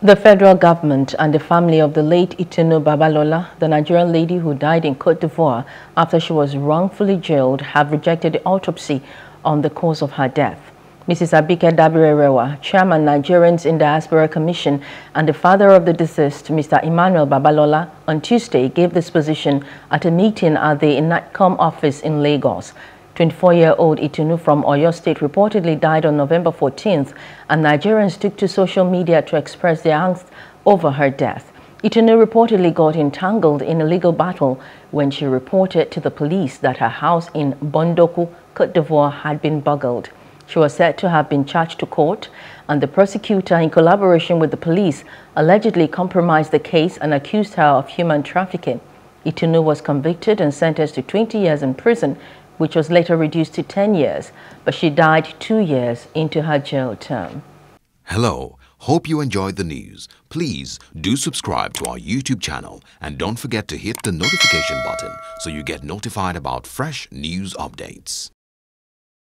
The federal government and the family of the late Itunu Babalola, the Nigerian lady who died in Cote d'Ivoire after she was wrongfully jailed, have rejected the autopsy on the cause of her death. Mrs. Abike Dabirerewa, Chairman Nigerians in Diaspora Commission and the father of the deceased, Mr. Emmanuel Babalola, on Tuesday gave this position at a meeting at the INATCOM office in Lagos. 24-year-old Itunu from Oyo State reportedly died on November 14th, and Nigerians took to social media to express their angst over her death. Itunu reportedly got entangled in a legal battle when she reported to the police that her house in Bondoku, Cote d'Ivoire had been burgled. She was said to have been charged to court, and the prosecutor, in collaboration with the police, allegedly compromised the case and accused her of human trafficking. Itunu was convicted and sentenced to 20 years in prison which was later reduced to 10 years, but she died two years into her jail term. Hello, hope you enjoyed the news. Please do subscribe to our YouTube channel and don't forget to hit the notification button so you get notified about fresh news updates.